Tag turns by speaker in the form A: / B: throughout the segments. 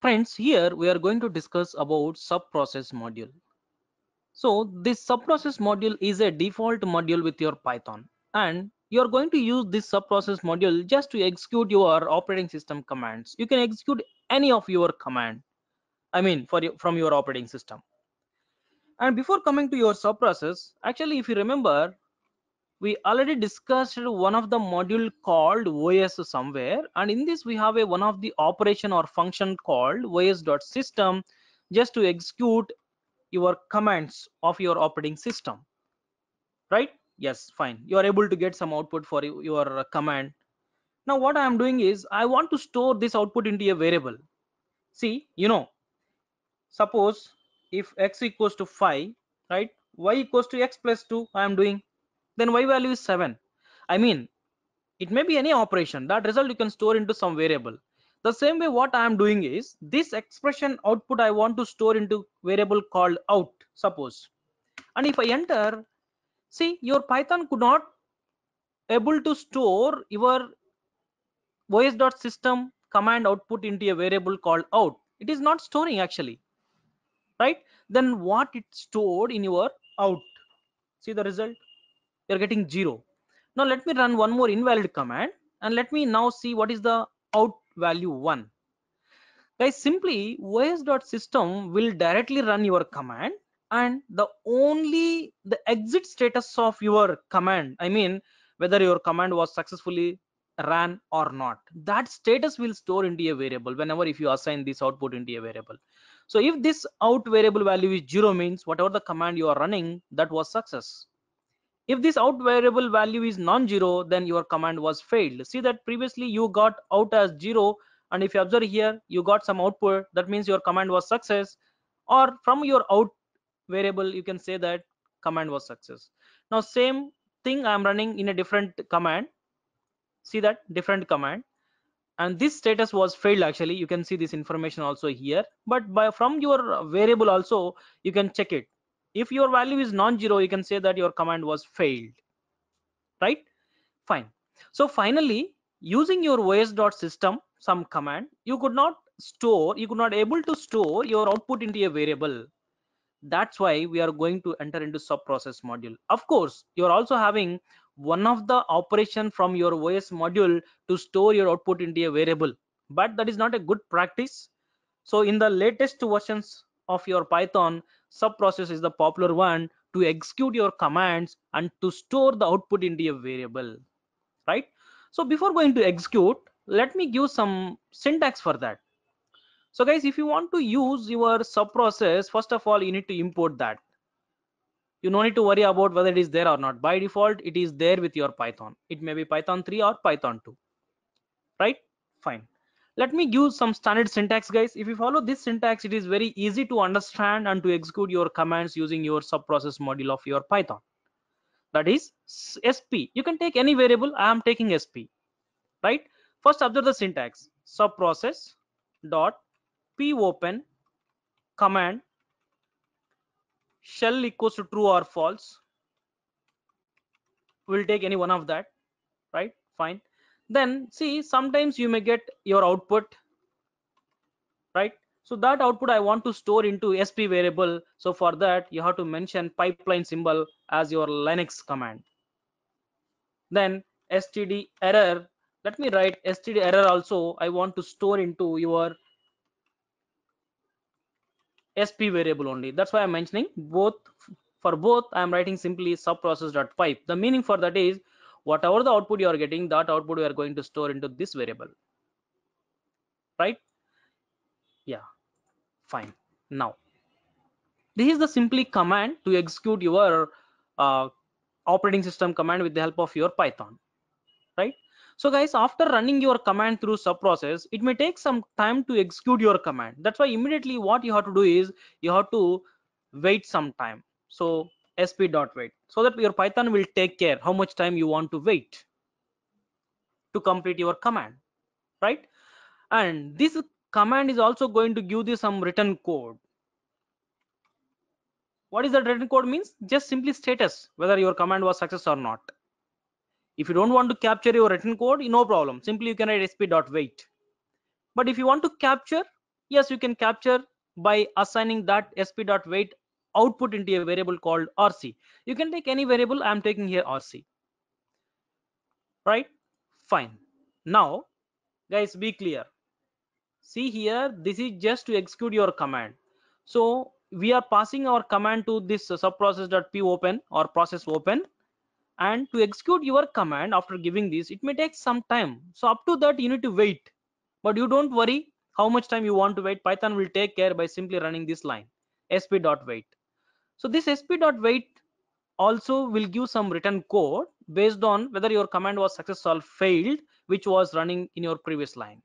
A: Friends, here we are going to discuss about subprocess module. So this subprocess module is a default module with your Python and you're going to use this subprocess module just to execute your operating system commands. You can execute any of your command, I mean for from your operating system. And before coming to your subprocess, actually if you remember, we already discussed one of the module called os somewhere and in this we have a one of the operation or function called os.system just to execute your commands of your operating system right yes fine you are able to get some output for your command now what i am doing is i want to store this output into a variable see you know suppose if x equals to 5 right y equals to x plus 2 i am doing then y value is 7 i mean it may be any operation that result you can store into some variable the same way what i am doing is this expression output i want to store into variable called out suppose and if i enter see your python could not able to store your voice.system command output into a variable called out it is not storing actually right then what it stored in your out see the result you're getting zero now let me run one more invalid command and let me now see what is the out value one guys simply os.system will directly run your command and the only the exit status of your command i mean whether your command was successfully ran or not that status will store into a variable whenever if you assign this output into a variable so if this out variable value is zero means whatever the command you are running that was success if this out variable value is non-zero then your command was failed see that previously you got out as zero and if you observe here you got some output that means your command was success or from your out variable you can say that command was success now same thing i am running in a different command see that different command and this status was failed actually you can see this information also here but by from your variable also you can check it if your value is non-zero you can say that your command was failed right fine so finally using your os.system some command you could not store you could not able to store your output into a variable that's why we are going to enter into subprocess module of course you're also having one of the operation from your os module to store your output into a variable but that is not a good practice so in the latest versions of your python subprocess is the popular one to execute your commands and to store the output into a variable right so before going to execute let me give some syntax for that so guys if you want to use your subprocess first of all you need to import that you no need to worry about whether it is there or not by default it is there with your python it may be python 3 or python 2 right fine let me give some standard syntax guys if you follow this syntax it is very easy to understand and to execute your commands using your subprocess module of your python that is sp you can take any variable i am taking sp right first observe the syntax subprocess dot p open command shell equals to true or false we'll take any one of that right fine then see sometimes you may get your output right so that output i want to store into sp variable so for that you have to mention pipeline symbol as your linux command then std error let me write std error also i want to store into your sp variable only that's why i'm mentioning both for both i am writing simply subprocess.pipe the meaning for that is whatever the output you are getting that output we are going to store into this variable right yeah fine now this is the simply command to execute your uh, operating system command with the help of your python right so guys after running your command through sub process it may take some time to execute your command that's why immediately what you have to do is you have to wait some time so Wait, so that your python will take care how much time you want to wait to complete your command right and this command is also going to give you some written code what is the written code means just simply status whether your command was success or not if you don't want to capture your written code no problem simply you can write sp.wait but if you want to capture yes you can capture by assigning that sp.wait output into a variable called RC. You can take any variable. I'm taking here RC. Right? Fine. Now, guys, be clear. See here, this is just to execute your command. So we are passing our command to this subprocess.p open or process open and to execute your command after giving this it may take some time so up to that you need to wait but you don't worry how much time you want to wait python will take care by simply running this line sp.wait so this sp.wait also will give some written code based on whether your command was successful or failed, which was running in your previous line.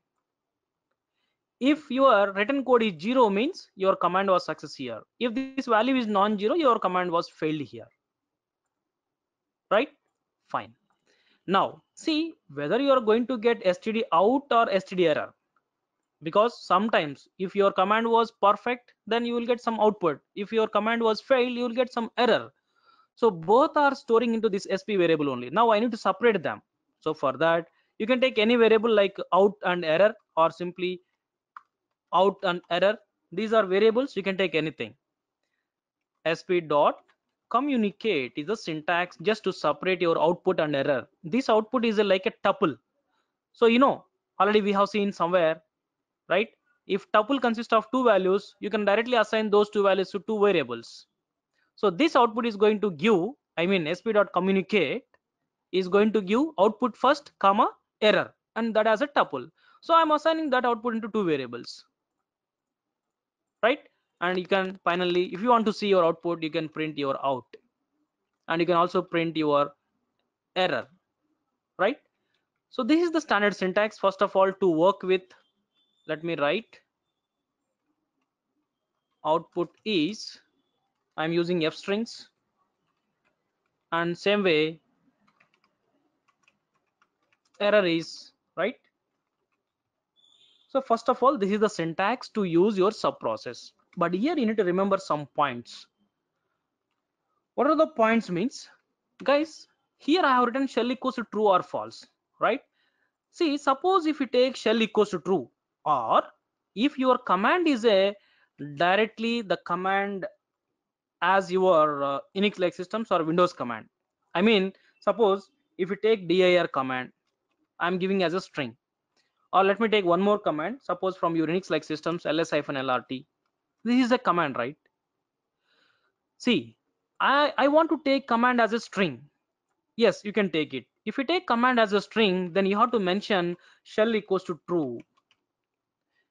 A: If your written code is zero means your command was success here. If this value is non-zero, your command was failed here. Right? Fine. Now, see whether you are going to get std out or std error because sometimes if your command was perfect then you will get some output if your command was failed you will get some error so both are storing into this sp variable only now i need to separate them so for that you can take any variable like out and error or simply out and error these are variables you can take anything sp dot communicate is a syntax just to separate your output and error this output is like a tuple so you know already we have seen somewhere right if tuple consists of two values you can directly assign those two values to two variables so this output is going to give i mean sp.communicate is going to give output first comma error and that as a tuple so i'm assigning that output into two variables right and you can finally if you want to see your output you can print your out and you can also print your error right so this is the standard syntax first of all to work with let me write output is I'm using f strings and same way error is right so first of all this is the syntax to use your sub process but here you need to remember some points what are the points means guys here I have written shell equals to true or false right see suppose if you take shell equals to true or if your command is a directly the command as your uh, unix like systems or windows command i mean suppose if you take dir command i'm giving as a string or let me take one more command suppose from your unix like systems ls-lrt this is a command right see i i want to take command as a string yes you can take it if you take command as a string then you have to mention shell equals to true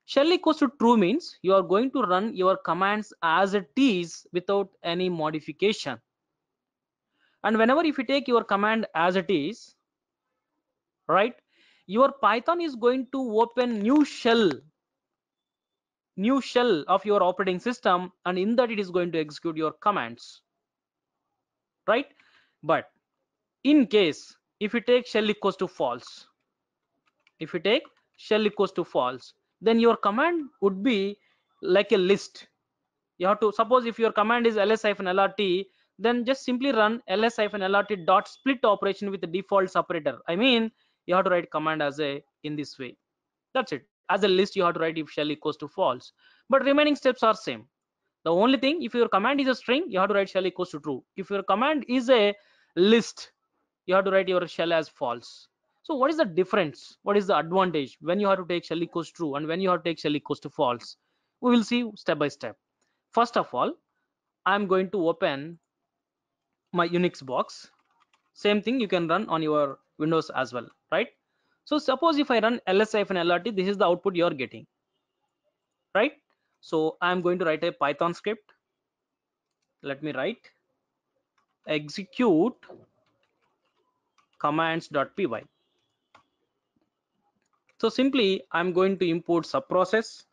A: shell equals to true means you are going to run your commands as it is without any modification and whenever if you take your command as it is right your python is going to open new shell new shell of your operating system and in that it is going to execute your commands right but in case if you take shell equals to false if you take shell equals to false then your command would be like a list you have to suppose if your command is ls lrt then just simply run ls lrt dot split operation with the default separator i mean you have to write command as a in this way that's it as a list you have to write if shell equals to false but remaining steps are same the only thing if your command is a string you have to write shell equals to true if your command is a list you have to write your shell as false so what is the difference? What is the advantage when you have to take shell equals true and when you have to take Shelley cost false? We will see step by step. First of all, I'm going to open my Unix box. Same thing you can run on your Windows as well, right? So suppose if I run ls-lrt, this is the output you're getting, right? So I'm going to write a Python script. Let me write execute commands.py so simply I'm going to import subprocess.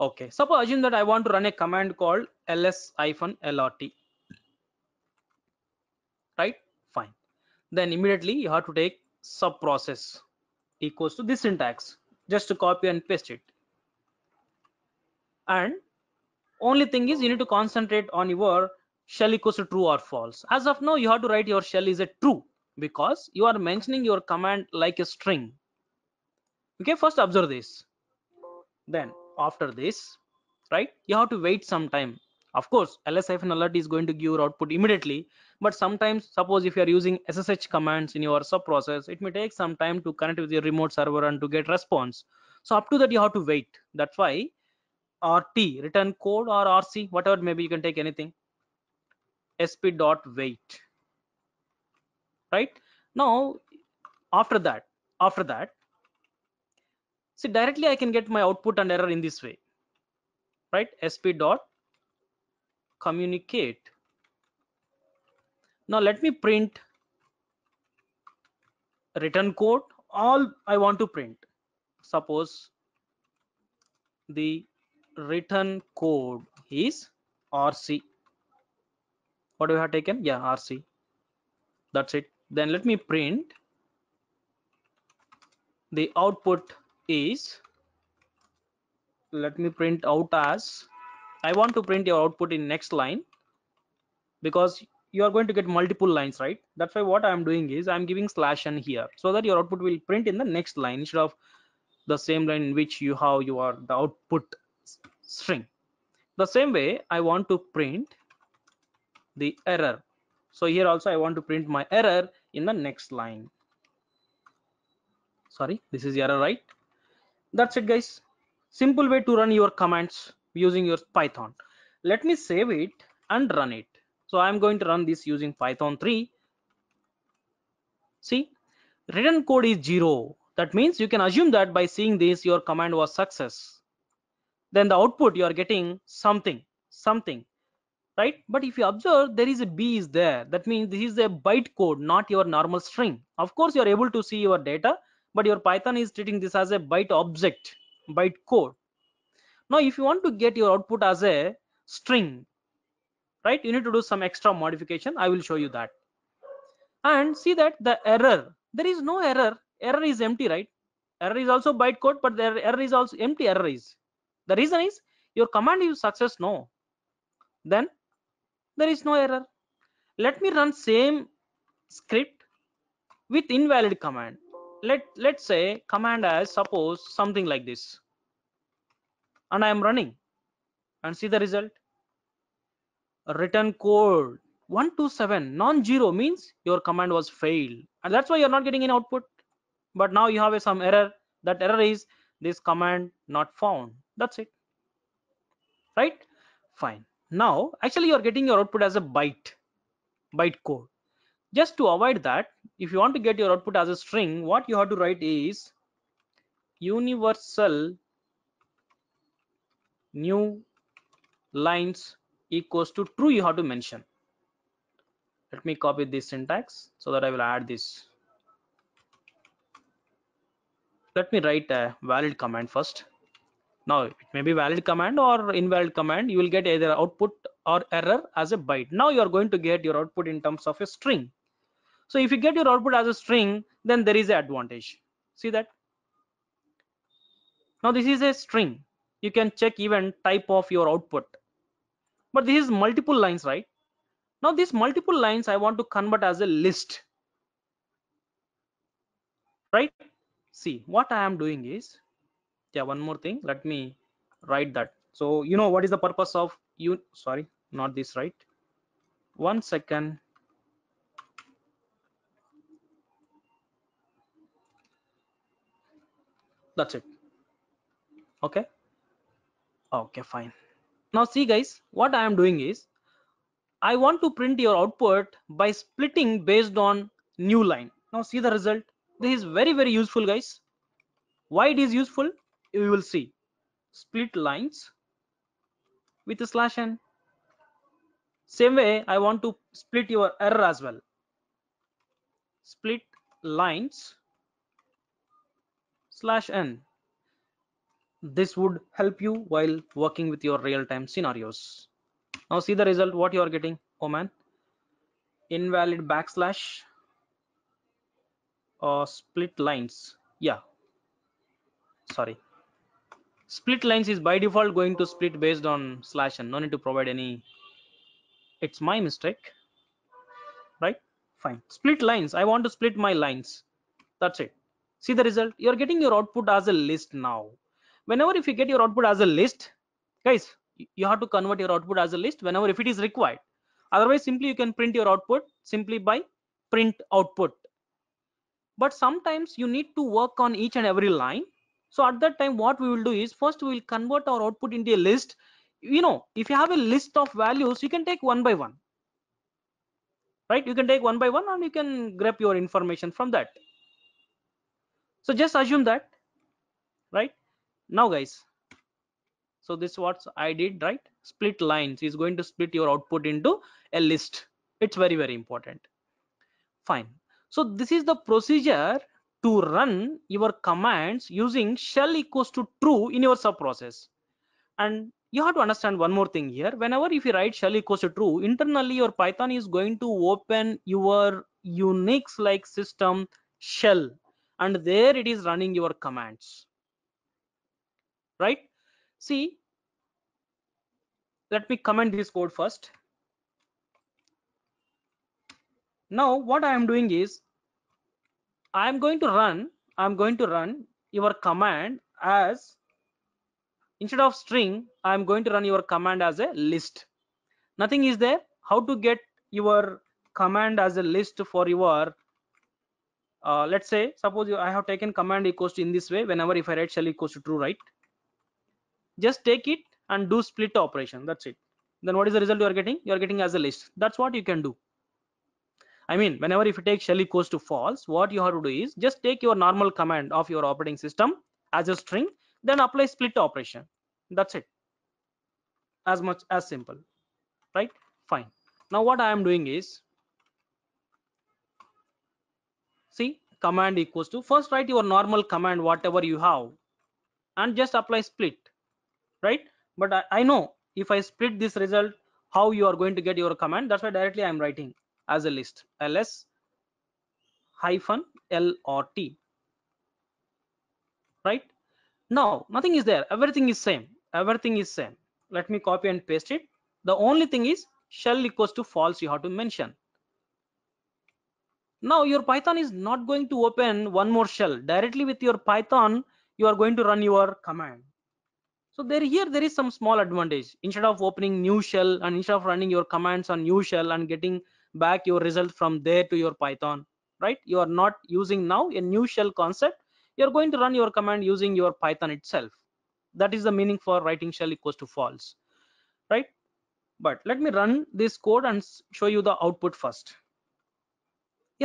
A: Okay, suppose assume that I want to run a command called ls-lrt. Right, fine. Then immediately you have to take subprocess equals to this syntax just to copy and paste it. And only thing is you need to concentrate on your shell equals to true or false. As of now, you have to write your shell is a true because you are mentioning your command like a string okay first observe this then after this right you have to wait some time of course ls alert is going to give your output immediately but sometimes suppose if you are using ssh commands in your sub process it may take some time to connect with your remote server and to get response so up to that you have to wait that's why rt return code or rc whatever maybe you can take anything sp dot wait right now after that after that see directly i can get my output and error in this way right sp dot communicate now let me print return code all i want to print suppose the return code is rc what do we have taken yeah rc that's it then let me print the output is let me print out as I want to print your output in next line because you are going to get multiple lines right that's why what I'm doing is I'm giving slash n here so that your output will print in the next line instead of the same line in which you have your the output string the same way I want to print the error so here also I want to print my error in the next line sorry this is error right that's it guys simple way to run your commands using your python let me save it and run it so i'm going to run this using python 3 see written code is zero that means you can assume that by seeing this your command was success then the output you are getting something something right but if you observe there is a b is there that means this is a bytecode not your normal string of course you are able to see your data but your python is treating this as a byte object byte code. now if you want to get your output as a string right you need to do some extra modification i will show you that and see that the error there is no error error is empty right error is also bytecode but the error is also empty error is the reason is your command is success no then there is no error let me run same script with invalid command let let's say command as suppose something like this and i am running and see the result return code 127 non-zero means your command was failed and that's why you're not getting any output but now you have a, some error that error is this command not found that's it right fine now actually you're getting your output as a byte byte code just to avoid that if you want to get your output as a string what you have to write is universal new lines equals to true you have to mention let me copy this syntax so that i will add this let me write a valid command first now it may be valid command or invalid command you will get either output or error as a byte now you are going to get your output in terms of a string so if you get your output as a string then there is an advantage see that now this is a string you can check even type of your output but this is multiple lines right now these multiple lines i want to convert as a list right see what i am doing is yeah one more thing let me write that so you know what is the purpose of you sorry not this right one second that's it okay okay fine now see guys what i am doing is i want to print your output by splitting based on new line now see the result this is very very useful guys why it is useful you will see split lines with a slash n same way i want to split your error as well split lines slash n this would help you while working with your real-time scenarios now see the result what you are getting oh man invalid backslash or split lines yeah sorry split lines is by default going to split based on slash and no need to provide any it's my mistake right fine split lines i want to split my lines that's it see the result you're getting your output as a list now whenever if you get your output as a list guys you have to convert your output as a list whenever if it is required otherwise simply you can print your output simply by print output but sometimes you need to work on each and every line so at that time what we will do is first we will convert our output into a list you know if you have a list of values you can take one by one right you can take one by one and you can grab your information from that so just assume that right now guys so this what i did right split lines is going to split your output into a list it's very very important fine so this is the procedure to run your commands using shell equals to true in your sub process and you have to understand one more thing here whenever if you write shell equals to true internally your python is going to open your unix like system shell and there it is running your commands right see let me comment this code first now what i am doing is i'm going to run i'm going to run your command as instead of string i'm going to run your command as a list nothing is there how to get your command as a list for your uh, let's say suppose you, i have taken command equals to in this way whenever if i write shell equals to true right just take it and do split operation that's it then what is the result you are getting you are getting as a list that's what you can do I mean, whenever if you take shell equals to false, what you have to do is just take your normal command of your operating system as a string, then apply split operation. That's it. As much as simple, right? Fine. Now what I am doing is, see, command equals to first write your normal command whatever you have, and just apply split, right? But I, I know if I split this result, how you are going to get your command. That's why directly I am writing as a list ls hyphen l or t right now nothing is there everything is same everything is same let me copy and paste it the only thing is shell equals to false you have to mention now your python is not going to open one more shell directly with your python you are going to run your command so there here there is some small advantage instead of opening new shell and instead of running your commands on new shell and getting back your result from there to your python right you are not using now a new shell concept you're going to run your command using your python itself that is the meaning for writing shell equals to false right but let me run this code and show you the output first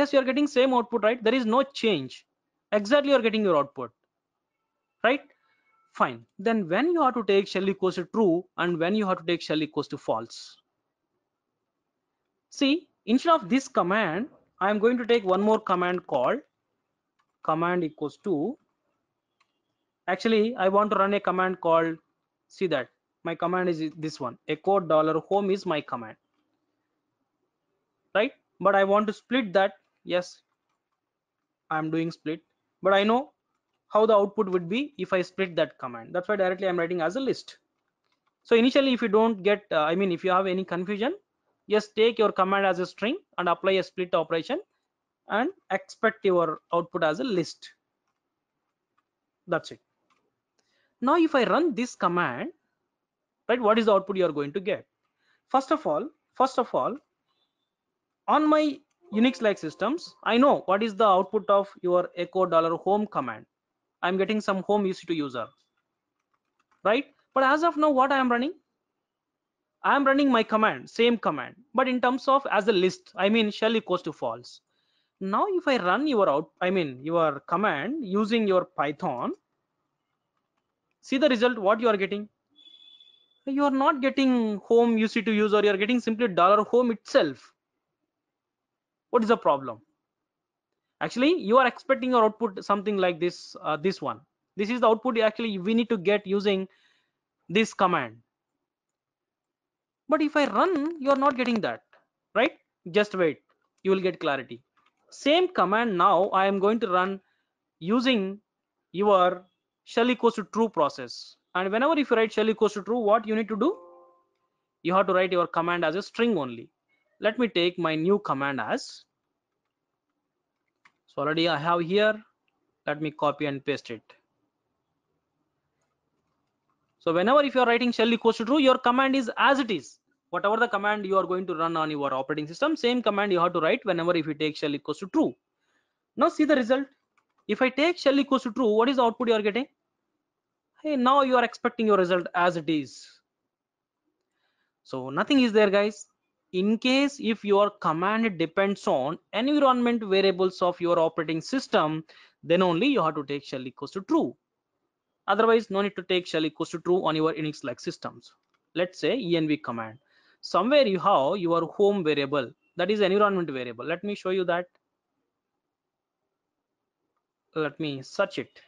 A: yes you're getting same output right there is no change exactly you're getting your output right fine then when you have to take shell equals to true and when you have to take shell equals to false see instead of this command i am going to take one more command called command equals to actually i want to run a command called see that my command is this one echo dollar home is my command right but i want to split that yes i'm doing split but i know how the output would be if i split that command that's why directly i'm writing as a list so initially if you don't get uh, i mean if you have any confusion just take your command as a string and apply a split operation and expect your output as a list that's it now if i run this command right what is the output you are going to get first of all first of all on my unix like systems i know what is the output of your echo dollar home command i'm getting some home uc2 user right but as of now what i am running i'm running my command same command but in terms of as a list i mean shell equals to false now if i run your out i mean your command using your python see the result what you are getting you are not getting home you see to use or you are getting simply dollar home itself what is the problem actually you are expecting your output something like this uh, this one this is the output actually we need to get using this command but if i run you're not getting that right just wait you will get clarity same command now i am going to run using your shell equals to true process and whenever if you write shell equals to true what you need to do you have to write your command as a string only let me take my new command as so already i have here let me copy and paste it so whenever if you are writing shell equals to true your command is as it is whatever the command you are going to run on your operating system same command you have to write whenever if you take shell equals to true now see the result if i take shell equals to true what is the output you are getting hey now you are expecting your result as it is so nothing is there guys in case if your command depends on environment variables of your operating system then only you have to take shell equals to true otherwise no need to take shell equals to true on your unix like systems let's say env command somewhere you have your home variable that is environment variable let me show you that let me search it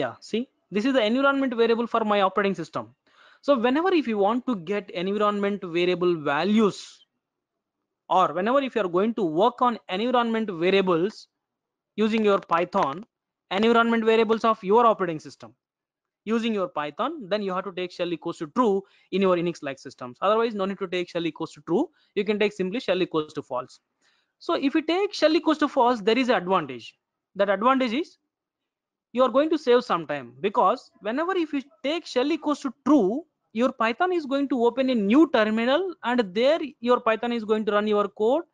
A: yeah see this is the environment variable for my operating system so whenever if you want to get environment variable values or whenever if you are going to work on environment variables using your python environment variables of your operating system using your python then you have to take shell equals to true in your unix like systems otherwise no need to take shell equals to true you can take simply shell equals to false so if you take shell equals to false there is an advantage that advantage is you are going to save some time because whenever if you take shell equals to true your python is going to open a new terminal and there your python is going to run your code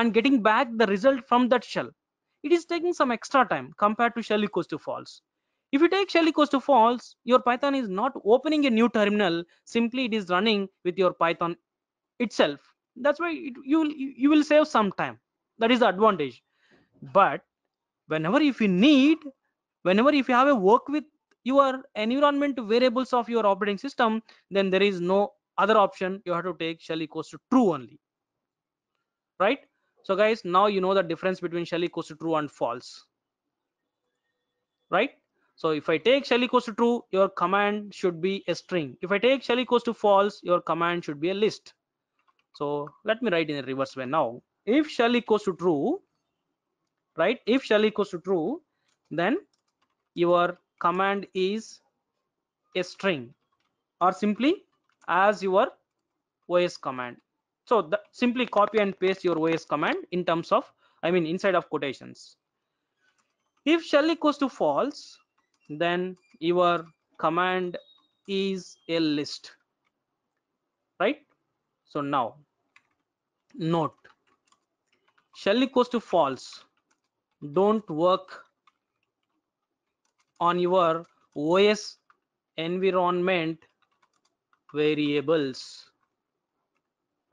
A: and getting back the result from that shell it is taking some extra time compared to shell equals to false if you take shell equals to false your python is not opening a new terminal simply it is running with your python itself that's why it, you will you will save some time that is the advantage but whenever if you need whenever if you have a work with your environment variables of your operating system then there is no other option you have to take shell equals to true only right so guys now you know the difference between shell equals to true and false right so if i take shell equals to true your command should be a string if i take shell equals to false your command should be a list so let me write in a reverse way now if shell equals to true right if shell equals to true then your command is a string or simply as your os command so the, simply copy and paste your os command in terms of i mean inside of quotations if shell equals to false then your command is a list right so now note shell equals to false don't work on your os environment variables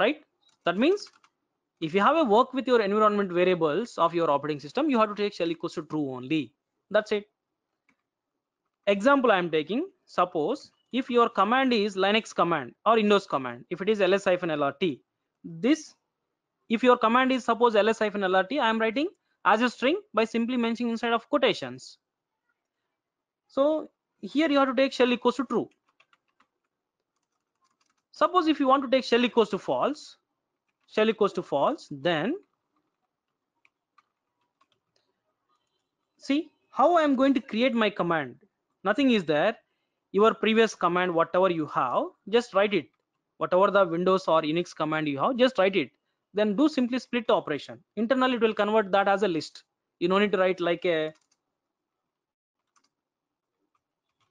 A: right that means if you have a work with your environment variables of your operating system you have to take shell equals to true only that's it example i am taking suppose if your command is linux command or windows command if it is ls-lrt this if your command is suppose ls-lrt i am writing as a string by simply mentioning inside of quotations so here you have to take shell equals to true Suppose if you want to take Shell equals to false, Shell equals to false, then see how I am going to create my command. Nothing is there. Your previous command, whatever you have, just write it. Whatever the Windows or Unix command you have, just write it. Then do simply split operation. Internally, it will convert that as a list. You don't need to write like a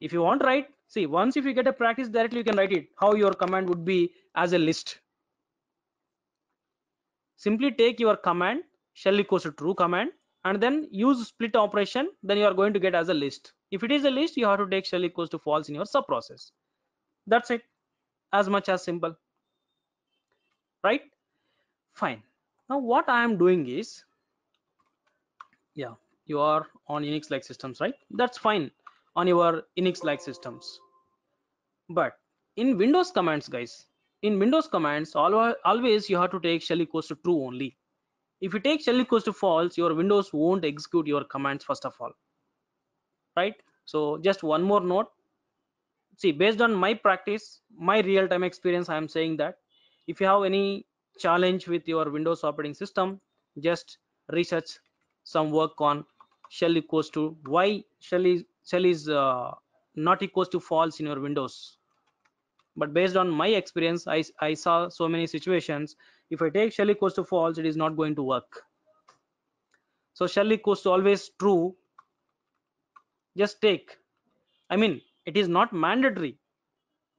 A: if you want write see once if you get a practice directly you can write it how your command would be as a list simply take your command shell equals to true command and then use split operation then you are going to get as a list if it is a list you have to take shell equals to false in your sub process that's it as much as simple right fine now what i am doing is yeah you are on unix like systems right that's fine on your Unix like systems. But in Windows commands, guys, in Windows commands, always you have to take shell equals to true only. If you take shell equals to false, your Windows won't execute your commands first of all. Right? So just one more note. See, based on my practice, my real-time experience, I am saying that if you have any challenge with your Windows operating system, just research some work on shell equals to why shell cell is uh, not equals to false in your windows but based on my experience I, I saw so many situations if I take shell equals to false it is not going to work so shell equals to always true just take I mean it is not mandatory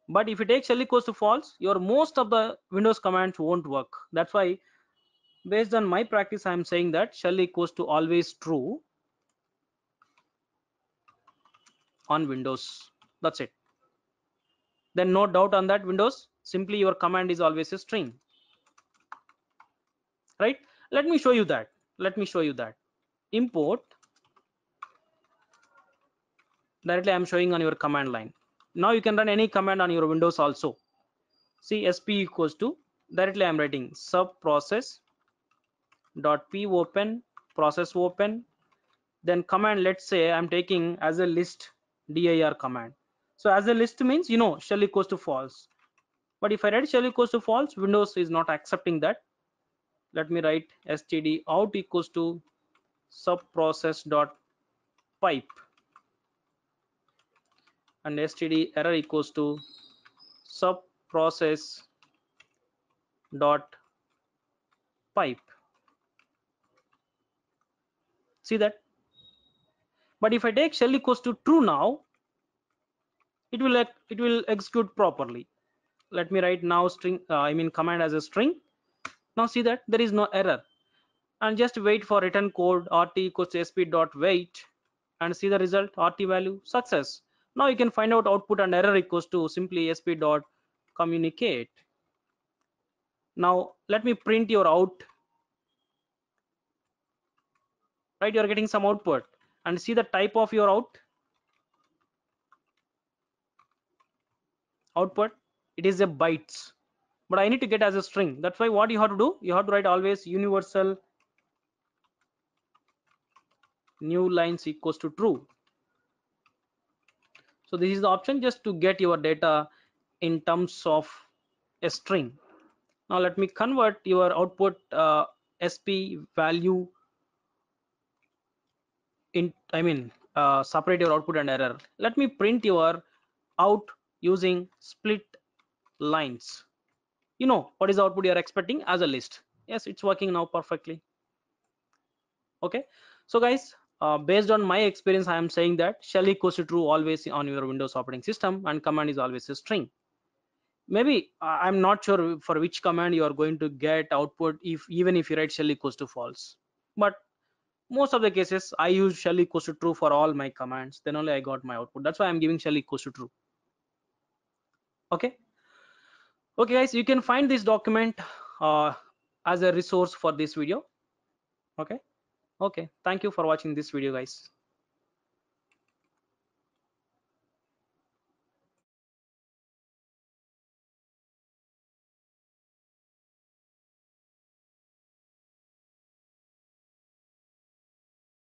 A: but if you take shell equals to false your most of the windows commands won't work that's why based on my practice I am saying that shell equals to always true on windows that's it then no doubt on that windows simply your command is always a string right let me show you that let me show you that import directly i'm showing on your command line now you can run any command on your windows also see sp equals to directly i'm writing sub process dot p open process open then command let's say i'm taking as a list dir command. So as a list means, you know, shell equals to false. But if I write shell equals to false, Windows is not accepting that. Let me write std out equals to subprocess dot pipe and std error equals to subprocess dot pipe see that but if i take shell equals to true now it will it will execute properly let me write now string uh, i mean command as a string now see that there is no error and just wait for return code rt equals to sp dot wait and see the result rt value success now you can find out output and error equals to simply sp dot communicate now let me print your out right you're getting some output and see the type of your out output it is a bytes but i need to get as a string that's why what you have to do you have to write always universal new lines equals to true so this is the option just to get your data in terms of a string now let me convert your output uh, sp value in i mean uh, separate your output and error let me print your out using split lines you know what is the output you are expecting as a list yes it's working now perfectly okay so guys uh, based on my experience i am saying that shell equals to true always on your windows operating system and command is always a string maybe i'm not sure for which command you are going to get output if even if you write shell equals to false but most of the cases i use shell equals to true for all my commands then only i got my output that's why i'm giving shell equals to true okay okay guys you can find this document uh, as a resource for this video okay okay thank you for watching this video guys